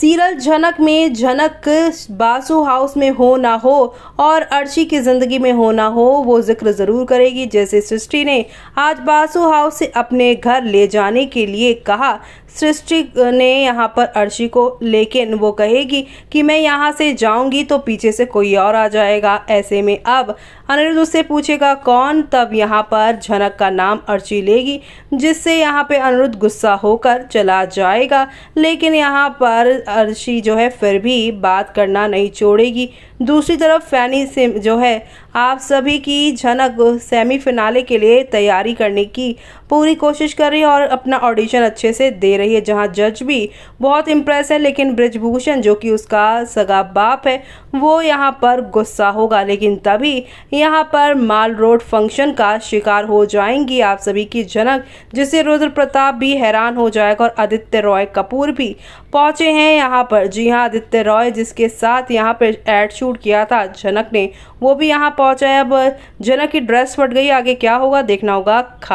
sural झनक में झनक बासु हाउस में हो ना हो और अर्शी की ज़िंदगी में हो ना हो वो जिक्र ज़रूर करेगी जैसे सृष्टि ने आज बासु हाउस से अपने घर ले जाने के लिए कहा सृष्टि ने यहाँ पर अर्शी को लेकिन वो कहेगी कि मैं यहाँ से जाऊँगी तो पीछे से कोई और आ जाएगा ऐसे में अब अनिरुद्ध उससे पूछेगा कौन तब यहाँ पर झनक का नाम अर्ची लेगी जिससे यहाँ पे अनिरुद्ध गुस्सा होकर चला जाएगा लेकिन यहाँ पर अर्शी जो है फिर भी बात करना नहीं छोड़ेगी दूसरी तरफ फैनी सिम जो है आप सभी की झनक सेमीफिनाले के लिए तैयारी करने की पूरी कोशिश कर रही है और अपना ऑडिशन अच्छे से दे रही है जहां जज भी बहुत इम्प्रेस है लेकिन ब्रजभूषण जो कि उसका सगा बाप है वो यहाँ पर गुस्सा होगा लेकिन तभी यहाँ पर माल रोड फंक्शन का शिकार हो जाएंगी आप सभी की झनक जिससे रुद्र प्रताप भी हैरान हो जाएगा और आदित्य रॉय कपूर भी पहुंचे हैं यहाँ पर जी हाँ आदित्य रॉय जिसके साथ यहाँ पर एड शूट किया था जनक ने वो भी यहाँ पहुँचा है अब जनक की ड्रेस फट गई आगे क्या होगा देखना होगा खा